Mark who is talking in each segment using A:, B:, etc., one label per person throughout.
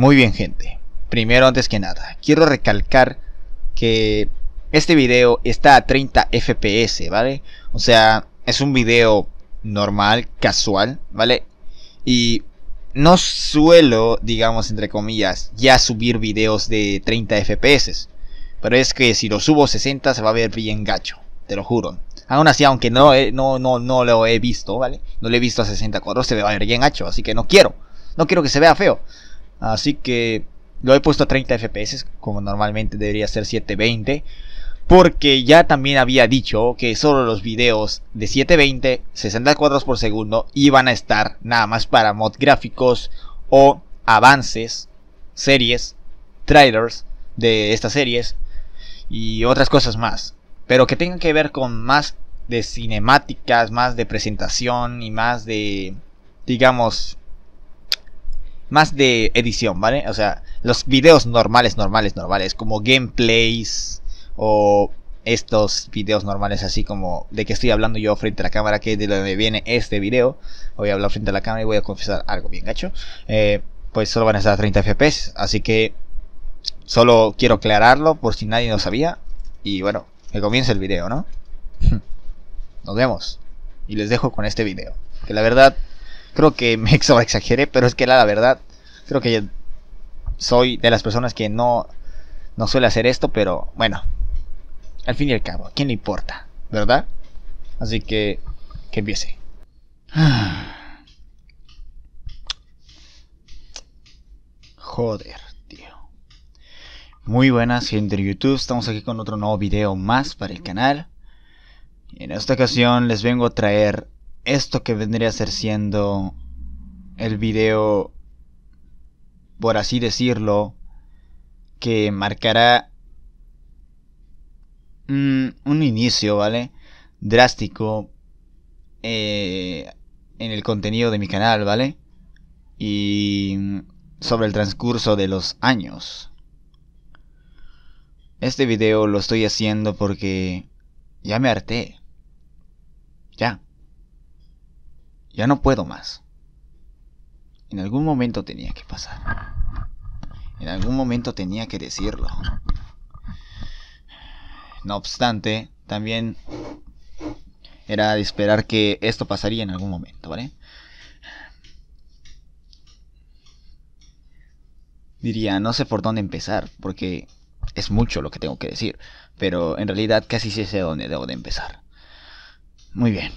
A: Muy bien gente, primero antes que nada, quiero recalcar que este video está a 30 fps, ¿vale? O sea, es un video normal, casual, ¿vale? Y no suelo, digamos, entre comillas, ya subir videos de 30 FPS. Pero es que si lo subo 60 se va a ver bien gacho, te lo juro. Aún así, aunque no, no, no, no lo he visto, ¿vale? No lo he visto a 60 cuadros, se va a ver bien gacho, así que no quiero. No quiero que se vea feo. Así que lo he puesto a 30 FPS, como normalmente debería ser 720. Porque ya también había dicho que solo los videos de 720, 60 cuadros por segundo iban a estar nada más para mod gráficos o avances, series, trailers de estas series y otras cosas más. Pero que tengan que ver con más de cinemáticas, más de presentación y más de, digamos, más de edición, ¿vale? O sea, los videos normales, normales, normales, como gameplays o estos videos normales así como de que estoy hablando yo frente a la cámara, que es de donde viene este video. Voy a hablar frente a la cámara y voy a confesar algo bien gacho. Eh, pues solo van a estar a 30 FPS, así que solo quiero aclararlo por si nadie lo sabía. Y bueno, que comience el video, ¿no? Nos vemos. Y les dejo con este video. Que la verdad creo que me exageré, pero es que la, la verdad, creo que soy de las personas que no, no suele hacer esto, pero bueno, al fin y al cabo, ¿a quién le importa? ¿Verdad? Así que, que empiece. Joder, tío. Muy buenas, gente de YouTube. Estamos aquí con otro nuevo video más para el canal. En esta ocasión les vengo a traer esto que vendría a ser siendo el video, por así decirlo, que marcará un, inicio, ¿vale? Drástico eh, en el contenido de mi canal, ¿vale? Y sobre el transcurso de los años. Este video lo estoy haciendo porque ya me harté. Ya. Ya no puedo más. En algún momento tenía que pasar. En algún momento tenía que decirlo. No obstante, también era de esperar que esto pasaría en algún momento, ¿vale? Diría, no sé por dónde empezar, porque es mucho lo que tengo que decir, pero en realidad casi sí sé dónde debo de empezar. Muy bien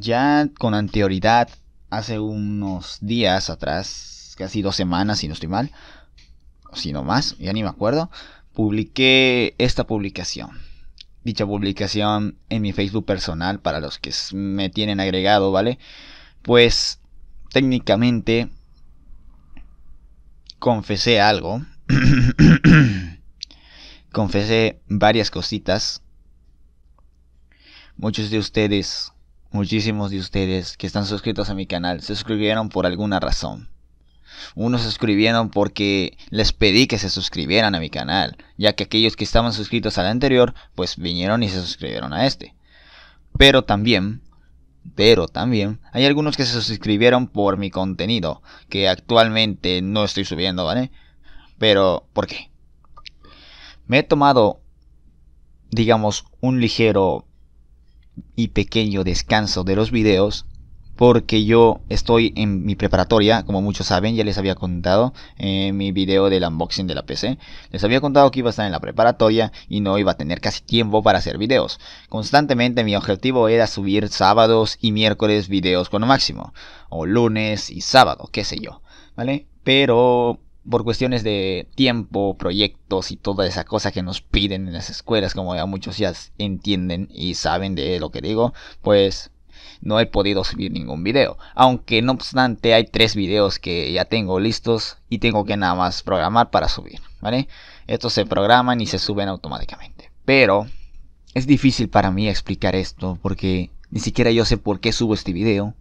A: ya con anterioridad, hace unos días atrás, casi dos semanas si no estoy mal, si no más, ya ni me acuerdo, publiqué esta publicación. Dicha publicación en mi Facebook personal para los que me tienen agregado, ¿vale? Pues técnicamente confesé algo. confesé varias cositas. Muchos de ustedes Muchísimos de ustedes que están suscritos a mi canal se suscribieron por alguna razón. Unos se suscribieron porque les pedí que se suscribieran a mi canal, ya que aquellos que estaban suscritos al anterior, pues vinieron y se suscribieron a este. Pero también, pero también, hay algunos que se suscribieron por mi contenido, que actualmente no estoy subiendo, ¿vale? Pero, ¿por qué? Me he tomado, digamos, un ligero y pequeño descanso de los videos porque yo estoy en mi preparatoria, como muchos saben, ya les había contado en eh, mi video del unboxing de la PC, les había contado que iba a estar en la preparatoria y no iba a tener casi tiempo para hacer videos. Constantemente mi objetivo era subir sábados y miércoles videos con lo máximo, o lunes y sábado, qué sé yo, ¿vale? Pero por cuestiones de tiempo, proyectos y toda esa cosa que nos piden en las escuelas, como ya muchos ya entienden y saben de lo que digo, pues no he podido subir ningún video. Aunque no obstante hay tres videos que ya tengo listos y tengo que nada más programar para subir, ¿vale? Estos se programan y se suben automáticamente. Pero es difícil para mí explicar esto porque ni siquiera yo sé por qué subo este video.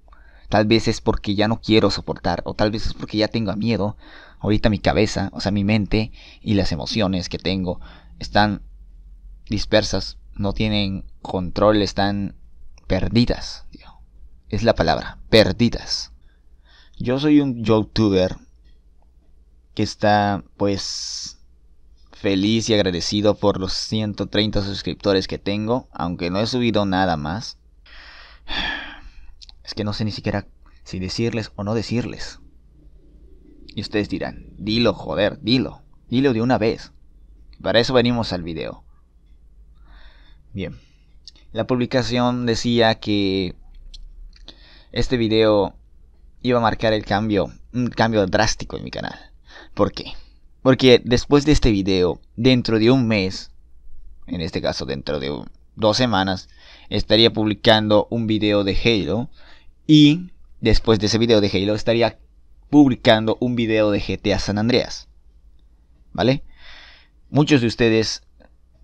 A: Tal vez es porque ya no quiero soportar o tal vez es porque ya tengo miedo Ahorita mi cabeza, o sea, mi mente y las emociones que tengo están dispersas, no tienen control, están perdidas. Es la palabra, perdidas. Yo soy un youtuber que está pues feliz y agradecido por los 130 suscriptores que tengo, aunque no he subido nada más. Es que no sé ni siquiera si decirles o no decirles. Y ustedes dirán, dilo, joder, dilo, dilo de una vez. Para eso venimos al video. Bien. La publicación decía que este video iba a marcar el cambio, un cambio drástico en mi canal. ¿Por qué? Porque después de este video, dentro de un mes, en este caso dentro de dos semanas, estaría publicando un video de Halo y después de ese video de Halo estaría publicando un video de GTA San Andreas. ¿Vale? Muchos de ustedes,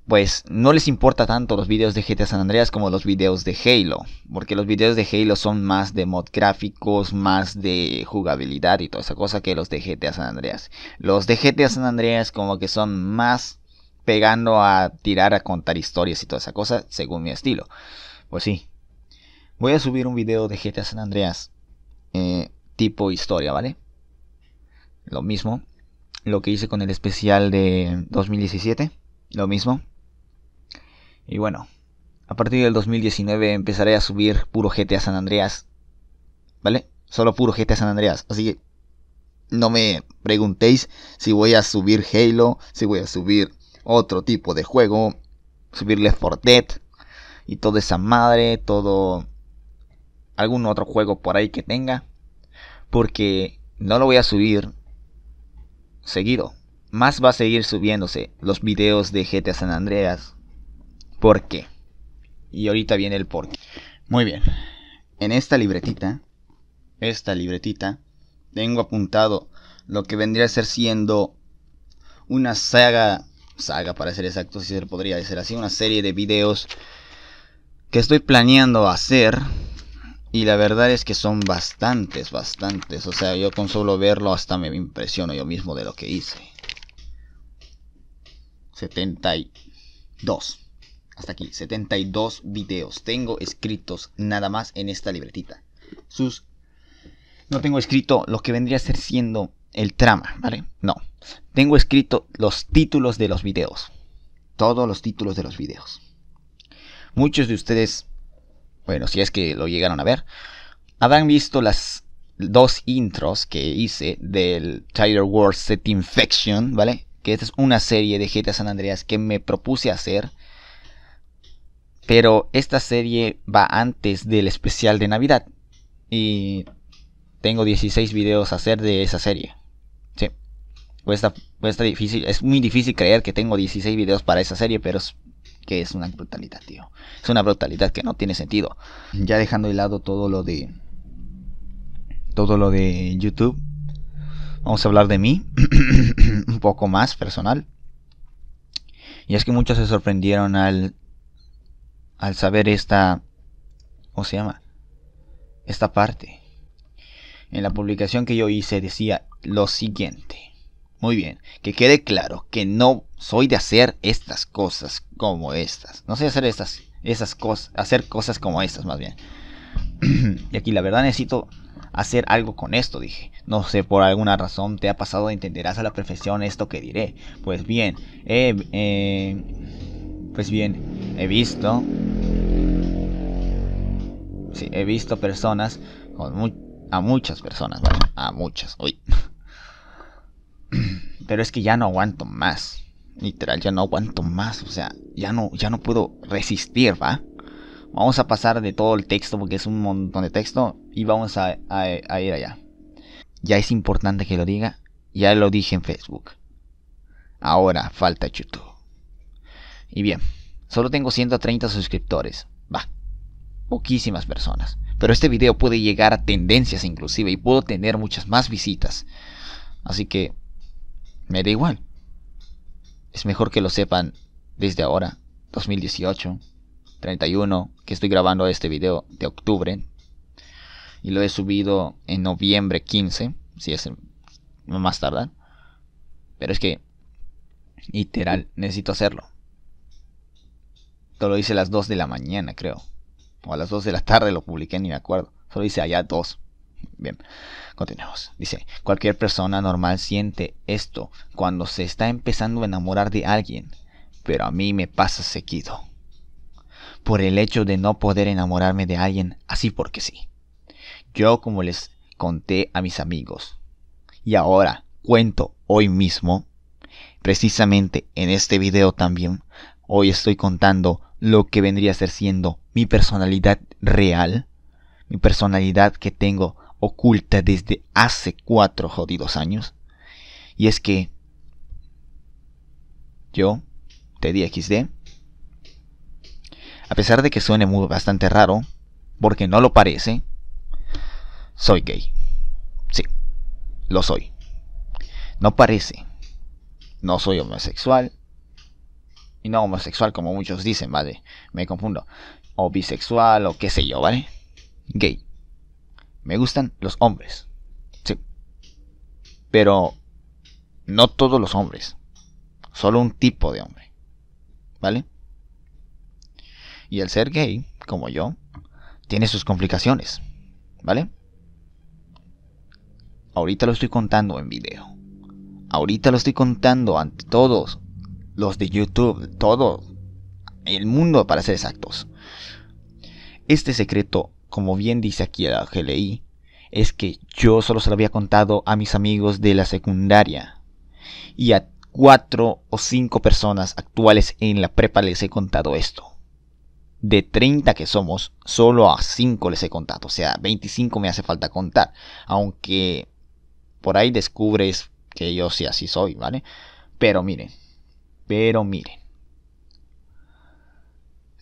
A: pues, no les importa tanto los videos de GTA San Andreas como los videos de Halo. Porque los videos de Halo son más de mod gráficos, más de jugabilidad y toda esa cosa que los de GTA San Andreas. Los de GTA San Andreas como que son más pegando a tirar a contar historias y toda esa cosa, según mi estilo. Pues sí. Voy a subir un video de GTA San Andreas. Eh, tipo historia, ¿vale? Lo mismo. Lo que hice con el especial de 2017, lo mismo. Y bueno, a partir del 2019 empezaré a subir puro GTA San Andreas. ¿Vale? Solo puro GTA San Andreas. Así que no me preguntéis si voy a subir Halo, si voy a subir otro tipo de juego, Subirle Left Dead y toda esa madre, todo algún otro juego por ahí que tenga porque no lo voy a subir seguido. Más va a seguir subiéndose los videos de GTA San Andreas. ¿Por qué? Y ahorita viene el por qué. Muy bien. En esta libretita, esta libretita, tengo apuntado lo que vendría a ser siendo una saga, saga para ser exacto, si se podría decir así, una serie de videos que estoy planeando hacer y la verdad es que son bastantes, bastantes. O sea, yo con solo verlo hasta me impresiono yo mismo de lo que hice. 72. Hasta aquí, 72 videos. Tengo escritos nada más en esta libretita. Sus... No tengo escrito lo que vendría a ser siendo el trama, ¿vale? No. Tengo escrito los títulos de los videos. Todos los títulos de los videos. Muchos de ustedes bueno, si es que lo llegaron a ver, habrán visto las dos intros que hice del Tiger World Set Infection, ¿vale? Que esta es una serie de GTA San Andreas que me propuse hacer. Pero esta serie va antes del especial de Navidad. Y tengo 16 videos a hacer de esa serie. Sí. Cuesta, estar difícil. Es muy difícil creer que tengo 16 videos para esa serie, pero que es una brutalidad, tío. Es una brutalidad que no tiene sentido. Ya dejando de lado todo lo de. Todo lo de YouTube. Vamos a hablar de mí. un poco más personal. Y es que muchos se sorprendieron al. Al saber esta. ¿Cómo se llama? Esta parte. En la publicación que yo hice decía lo siguiente. Muy bien, que quede claro que no soy de hacer estas cosas como estas. No sé hacer estas, esas cosas, hacer cosas como estas más bien. y aquí la verdad necesito hacer algo con esto, dije. No sé, por alguna razón te ha pasado, entenderás a la perfección esto que diré. Pues bien, eh, eh, pues bien, he visto... Sí, he visto personas, con a muchas personas, Bueno... a muchas, uy. Pero es que ya no aguanto más literal ya no aguanto más, o sea, ya no, ya no puedo resistir, ¿va? Vamos a pasar de todo el texto porque es un montón de texto y vamos a, a ir allá. Ya es importante que lo diga, ya lo dije en Facebook. Ahora falta YouTube. Y bien, solo tengo 130 suscriptores, va, poquísimas personas. Pero este video puede llegar a tendencias inclusive y puedo tener muchas más visitas. Así que me da igual es mejor que lo sepan desde ahora, 2018, 31, que estoy grabando este video de octubre. Y lo he subido en noviembre 15, si es más tardar. Pero es que, literal, necesito hacerlo. Todo lo hice a las 2 de la mañana, creo. O a las 2 de la tarde lo publiqué, ni me acuerdo. Solo hice allá 2. Bien, continuemos. Dice, cualquier persona normal siente esto cuando se está empezando a enamorar de alguien, pero a mí me pasa seguido. Por el hecho de no poder enamorarme de alguien así porque sí. Yo como les conté a mis amigos, y ahora cuento hoy mismo, precisamente en este video también, hoy estoy contando lo que vendría a ser siendo mi personalidad real, mi personalidad que tengo oculta desde hace cuatro jodidos años. Y es que yo, XD a pesar de que suene muy bastante raro, porque no lo parece, soy gay. Sí, lo soy. No parece. No soy homosexual. Y no homosexual como muchos dicen, ¿vale? Me confundo. O bisexual o qué sé yo, ¿vale? Gay. Me gustan los hombres. Sí. Pero no todos los hombres. Solo un tipo de hombre. ¿Vale? Y el ser gay, como yo, tiene sus complicaciones. ¿Vale? Ahorita lo estoy contando en video. Ahorita lo estoy contando ante todos. Los de YouTube, todo. El mundo, para ser exactos. Este secreto como bien dice aquí la GLI, es que yo solo se lo había contado a mis amigos de la secundaria. Y a cuatro o cinco personas actuales en la prepa les he contado esto. De 30 que somos, solo a 5 les he contado. O sea, 25 me hace falta contar. Aunque por ahí descubres que yo sí así soy, ¿vale? Pero miren, pero miren.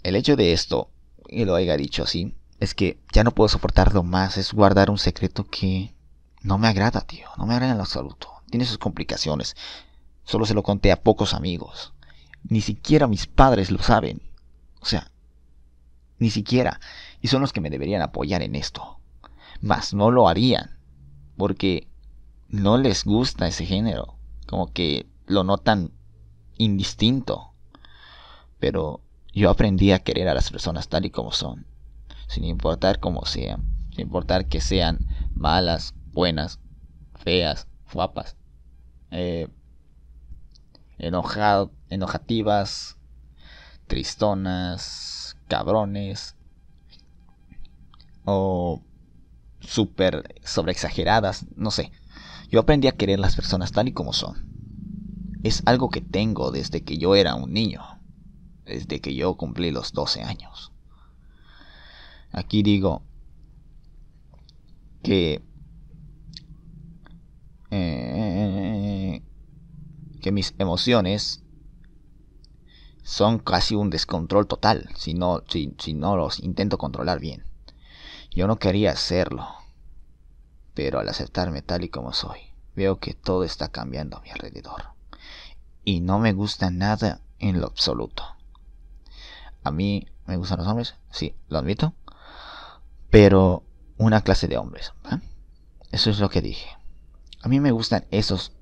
A: El hecho de esto, y lo haya dicho así, es que ya no puedo soportarlo más, es guardar un secreto que no me agrada, tío, no me agrada en lo absoluto. Tiene sus complicaciones. Solo se lo conté a pocos amigos. Ni siquiera mis padres lo saben. O sea, ni siquiera. Y son los que me deberían apoyar en esto. Mas no lo harían. Porque no les gusta ese género. Como que lo notan indistinto. Pero yo aprendí a querer a las personas tal y como son sin importar cómo sean, sin importar que sean malas, buenas, feas, guapas, eh, enojativas, tristonas, cabrones o súper sobreexageradas, no sé. Yo aprendí a querer las personas tal y como son. Es algo que tengo desde que yo era un niño, desde que yo cumplí los 12 años. Aquí digo que, eh, que mis emociones son casi un descontrol total si no, si, si no los intento controlar bien. Yo no quería hacerlo, pero al aceptarme tal y como soy, veo que todo está cambiando a mi alrededor. Y no me gusta nada en lo absoluto. A mí me gustan los hombres, sí, lo admito, pero una clase de hombres. Eso es lo que dije. A mí me gustan esos.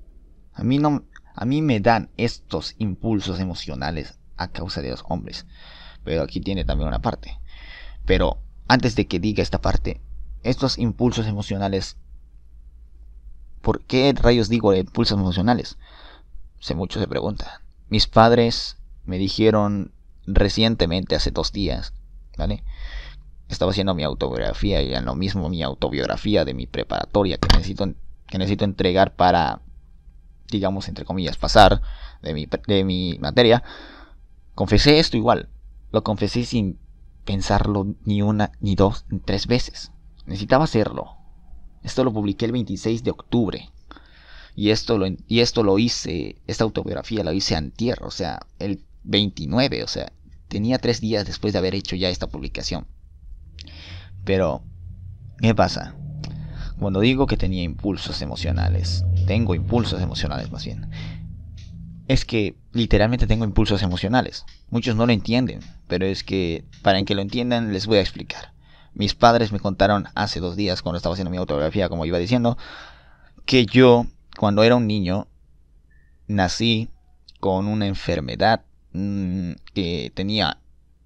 A: A mí no. A mí me dan estos impulsos emocionales a causa de los hombres. Pero aquí tiene también una parte. Pero antes de que diga esta parte, estos impulsos emocionales. ¿Por qué rayos digo impulsos emocionales? Sé muchos se pregunta... Mis padres me dijeron recientemente, hace dos días, ¿vale? estaba haciendo mi autobiografía y en lo mismo mi autobiografía de mi preparatoria que necesito, que necesito entregar para, digamos, entre comillas, pasar de mi, de mi materia. Confesé esto igual. Lo confesé sin pensarlo ni una, ni dos, ni tres veces. Necesitaba hacerlo. Esto lo publiqué el 26 de octubre. Y esto lo, y esto lo hice, esta autobiografía la hice antier, o sea, el 29, o sea, tenía tres días después de haber hecho ya esta publicación. Pero, ¿qué pasa? Cuando digo que tenía impulsos emocionales, tengo impulsos emocionales más bien, es que literalmente tengo impulsos emocionales. Muchos no lo entienden, pero es que para que lo entiendan les voy a explicar. Mis padres me contaron hace dos días, cuando estaba haciendo mi autobiografía, como iba diciendo, que yo, cuando era un niño, nací con una enfermedad mm, que tenía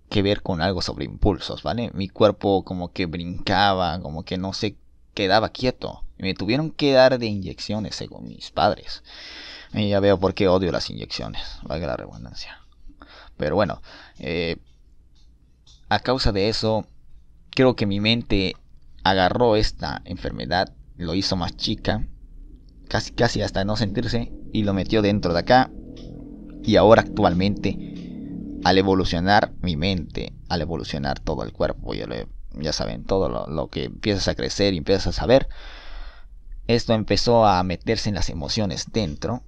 A: que ver con algo sobre impulsos, ¿vale? Mi cuerpo como que brincaba, como que no se quedaba quieto. Me tuvieron que dar de inyecciones, según mis padres. Y ya veo por qué odio las inyecciones, valga la redundancia. Pero bueno, eh, a causa de eso, creo que mi mente agarró esta enfermedad, lo hizo más chica, casi, casi hasta no sentirse, y lo metió dentro de acá. Y ahora actualmente al evolucionar mi mente, al evolucionar todo el cuerpo, ya, ya saben, todo lo, que empiezas a crecer y empiezas a saber, esto empezó a meterse en las emociones dentro,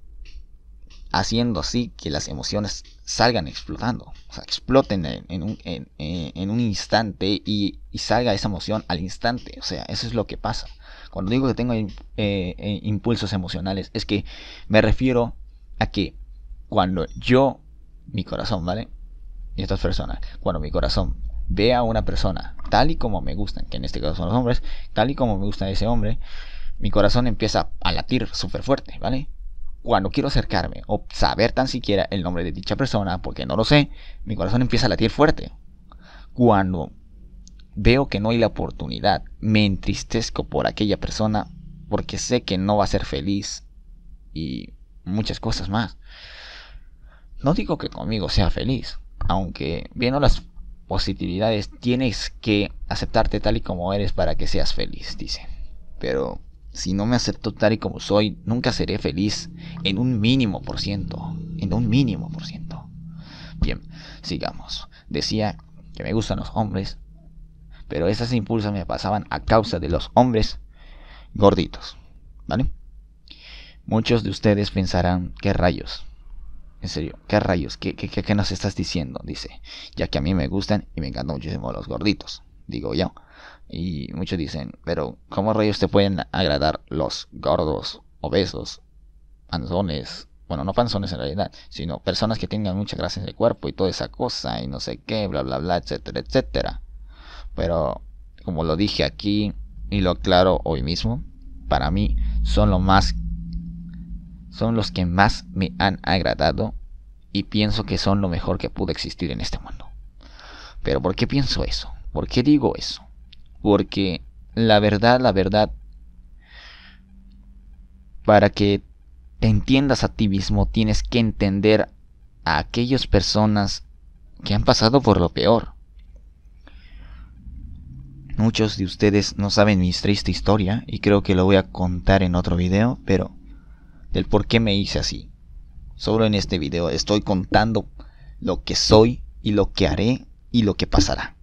A: haciendo así que las emociones salgan explotando, o sea, exploten en, un, instante y, salga esa emoción al instante, o sea, eso es lo que pasa. Cuando digo que tengo eh, eh, impulsos emocionales, es que me refiero a que cuando yo, mi corazón, ¿vale? y estas personas, cuando mi corazón ve a una persona tal y como me gustan, que en este caso son los hombres, tal y como me gusta ese hombre, mi corazón empieza a latir súper fuerte, ¿vale? Cuando quiero acercarme o saber tan siquiera el nombre de dicha persona, porque no lo sé, mi corazón empieza a latir fuerte. Cuando veo que no hay la oportunidad, me entristezco por aquella persona, porque sé que no va a ser feliz y muchas cosas más. No digo que conmigo sea feliz, aunque viendo las positividades tienes que aceptarte tal y como eres para que seas feliz, dice. Pero si no me acepto tal y como soy, nunca seré feliz en un mínimo por ciento, en un mínimo por ciento. Bien, sigamos. Decía que me gustan los hombres, pero esas impulsas me pasaban a causa de los hombres gorditos, ¿vale? Muchos de ustedes pensarán, ¿qué rayos? En serio, ¿qué rayos? ¿Qué, qué, qué, nos estás diciendo? Dice, ya que a mí me gustan y me encantan muchísimo los gorditos, digo yo. Y muchos dicen, pero ¿cómo rayos te pueden agradar los gordos, obesos, panzones? Bueno, no panzones en realidad, sino personas que tengan mucha grasa en el cuerpo y toda esa cosa y no sé qué, bla, bla, bla, etcétera, etcétera. Pero, como lo dije aquí y lo aclaro hoy mismo, para mí son lo más son los que más me han agradado y pienso que son lo mejor que pudo existir en este mundo. Pero ¿por qué pienso eso? ¿Por qué digo eso? Porque la verdad, la verdad, para que te entiendas a ti mismo tienes que entender a aquellas personas que han pasado por lo peor. Muchos de ustedes no saben mi triste historia y creo que lo voy a contar en otro video, pero del por qué me hice así. Solo en este video estoy contando lo que soy y lo que haré y lo que pasará.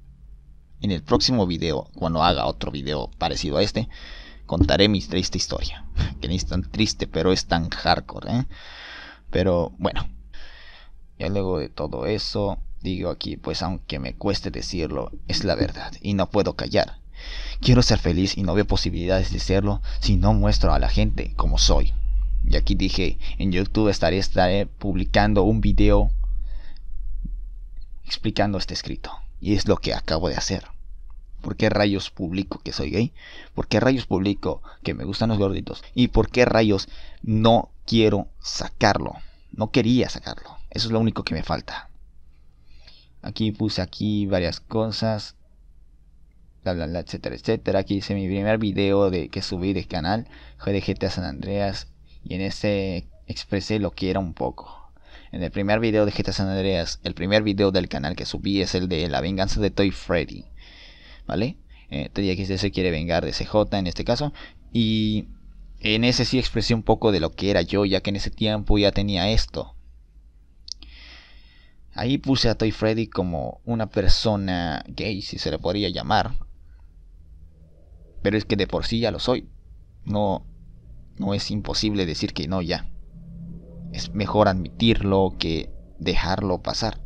A: En el próximo video, cuando haga otro video parecido a este, contaré mi triste historia. Que ni es tan triste, pero es tan hardcore. ¿eh? Pero bueno, ya luego de todo eso, digo aquí, pues aunque me cueste decirlo, es la verdad y no puedo callar. Quiero ser feliz y no veo posibilidades de serlo si no muestro a la gente como soy. Y aquí dije, en YouTube estaré, publicando un video explicando este escrito. Y es lo que acabo de hacer. ¿Por qué rayos publico que soy gay? ¿Por qué rayos publico que me gustan los gorditos? ¿Y por qué rayos no quiero sacarlo? No quería sacarlo. Eso es lo único que me falta. Aquí puse aquí varias cosas. Bla, bla, bla, etcétera, etcétera. Aquí hice mi primer video de que subí de canal. Fue de GTA San Andreas y en ese... expresé lo que era un poco. En el primer video de GTA San Andreas, el primer video del canal que subí es el de la venganza de Toy Freddy, ¿vale? Eh, que se quiere vengar de CJ en este caso y en ese sí expresé un poco de lo que era yo, ya que en ese tiempo ya tenía esto. Ahí puse a Toy Freddy como una persona gay, si se le podría llamar. Pero es que de por sí ya lo soy. No, no es imposible decir que no ya. Es mejor admitirlo que dejarlo pasar.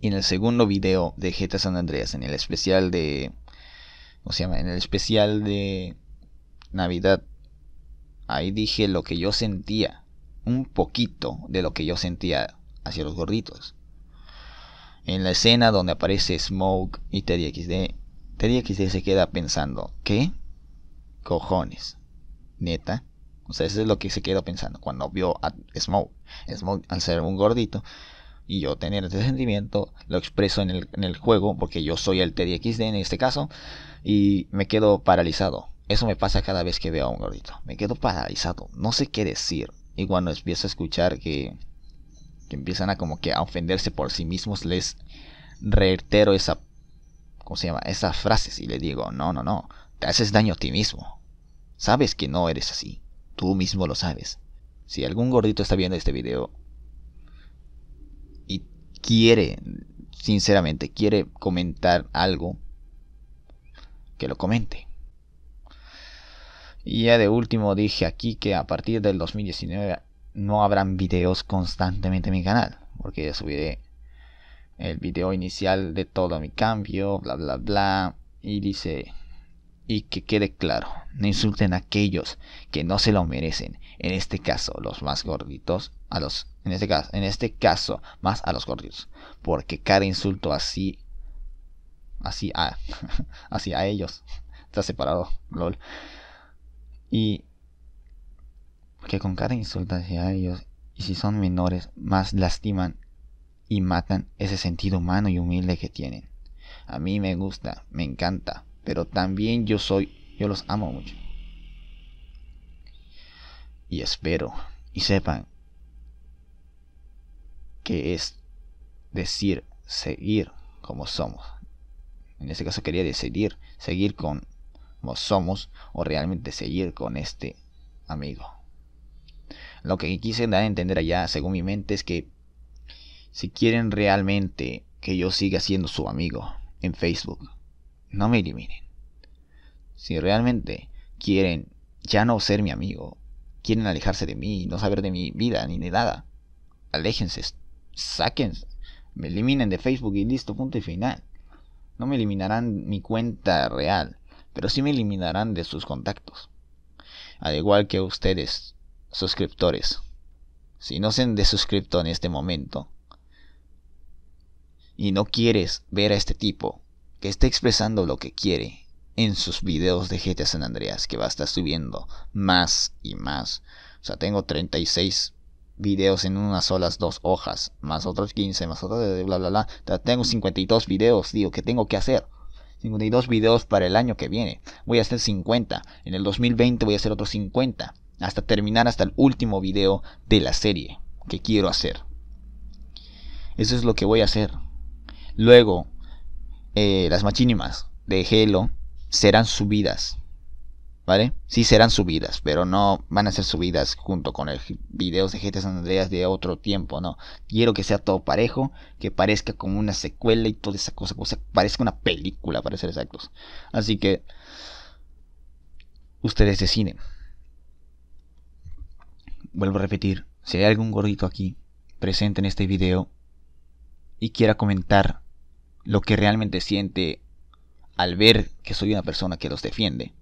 A: Y en el segundo video de GTA San Andreas, en el especial de. ¿Cómo se llama? En el especial de Navidad. Ahí dije lo que yo sentía. Un poquito de lo que yo sentía hacia los gorditos. En la escena donde aparece Smoke y Teddy XD, Teddy XD se queda pensando, ¿qué? cojones. Neta. O sea, eso es lo que se quedó pensando cuando vio a Smoke. Smoke, al ser un gordito y yo tener ese sentimiento, lo expreso en el, en el juego porque yo soy el TDXD en este caso y me quedo paralizado. Eso me pasa cada vez que veo a un gordito. Me quedo paralizado. No sé qué decir. Y cuando empiezo a escuchar que, que empiezan a como que a ofenderse por sí mismos, les reitero esa... ¿Cómo se llama? Esas frases y les digo, no, no, no. Te haces daño a ti mismo Sabes que no eres así. Tú mismo lo sabes. Si algún gordito está viendo este video y quiere, sinceramente, quiere comentar algo, que lo comente. Y ya de último dije aquí que a partir del 2019 no habrán videos constantemente en mi canal, porque ya subiré el video inicial de todo mi cambio, bla bla bla, y dice y que quede claro, no insulten a aquellos que no se lo merecen. En este caso, los más gorditos, a los, en este caso, en este caso, más a los gorditos. Porque cada insulto así, así a, así a ellos, está separado, lol. Y que con cada insulto hacia ellos, y si son menores, más lastiman y matan ese sentido humano y humilde que tienen. A mí me gusta, me encanta, pero también yo soy, yo los amo mucho. Y espero y sepan que es decir, seguir como somos. En este caso quería decidir, seguir con como somos o realmente seguir con este amigo. Lo que quise dar a entender allá, según mi mente, es que si quieren realmente que yo siga siendo su amigo en Facebook, no me eliminen. Si realmente quieren ya no ser mi amigo, quieren alejarse de mí, no saber de mi vida ni de nada, aléjense, saquen, me eliminen de Facebook y listo, punto y final. No me eliminarán mi cuenta real, pero sí me eliminarán de sus contactos. Al igual que ustedes, suscriptores. Si no se suscripto en este momento y no quieres ver a este tipo está expresando lo que quiere en sus videos de GTA San Andreas, que va a estar subiendo más y más. O sea, tengo 36 videos en unas solas dos hojas, más otros 15, más otros bla bla bla. tengo 52 videos, digo, que tengo que hacer. 52 videos para el año que viene. Voy a hacer 50. En el 2020 voy a hacer otros 50. Hasta terminar hasta el último video de la serie que quiero hacer. Eso es lo que voy a hacer. Luego, eh, las machínimas de Halo serán subidas. ¿Vale? Sí serán subidas, pero no van a ser subidas junto con el videos de GTA San Andreas de otro tiempo, no. Quiero que sea todo parejo, que parezca como una secuela y toda esa cosa, sea, parezca una película para ser exactos. Así que ustedes cine. Vuelvo a repetir, si hay algún gordito aquí presente en este video y quiera comentar lo que realmente siente al ver que soy una persona que los defiende.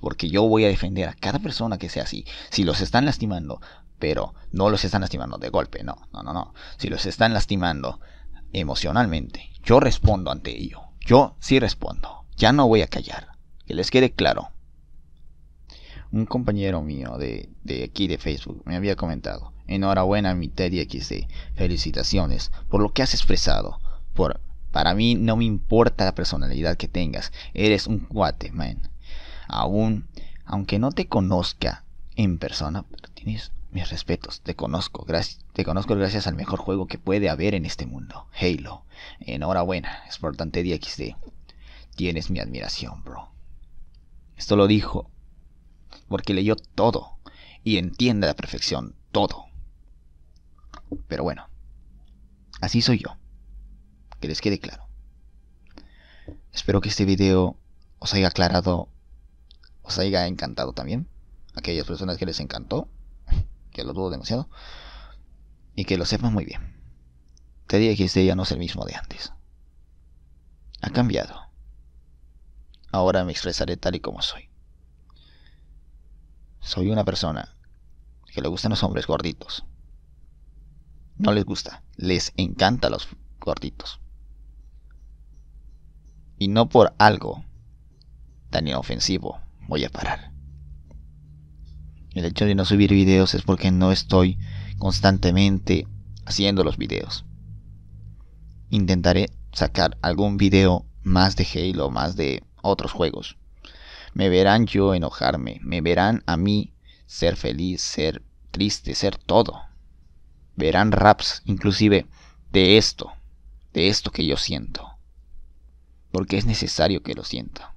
A: Porque yo voy a defender a cada persona que sea así. Si los están lastimando, pero no los están lastimando de golpe, no, no, no, no. Si los están lastimando emocionalmente, yo respondo ante ello. Yo sí respondo. Ya no voy a callar. Que les quede claro. Un compañero mío de, de aquí de Facebook me había comentado. Enhorabuena, mi XD, Felicitaciones por lo que has expresado. Por para mí no me importa la personalidad que tengas, eres un cuate, man. Aún, aunque no te conozca en persona, pero tienes mis respetos, te conozco, gracias, te conozco gracias al mejor juego que puede haber en este mundo, Halo. Enhorabuena, Sportante DXD. Tienes mi admiración, bro. Esto lo dijo porque leyó todo y entiende a la perfección todo. Pero bueno, así soy yo que les quede claro. Espero que este video os haya aclarado, os haya encantado también. Aquellas personas que les encantó, que lo dudo demasiado, y que lo sepan muy bien. Te diré que este ya no es el mismo de antes. Ha cambiado. Ahora me expresaré tal y como soy. Soy una persona que le gustan los hombres gorditos. No les gusta, les encanta los gorditos y no por algo tan inofensivo voy a parar. El hecho de no subir videos es porque no estoy constantemente haciendo los videos. Intentaré sacar algún video más de Halo, más de otros juegos. Me verán yo enojarme, me verán a mí ser feliz, ser triste, ser todo. Verán raps inclusive de esto, de esto que yo siento porque es necesario que lo sienta.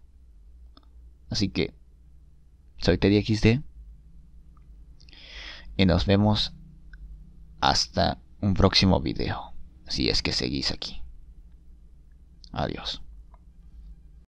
A: Así que, soy Teddy XD y nos vemos hasta un próximo video, si es que seguís aquí. Adiós.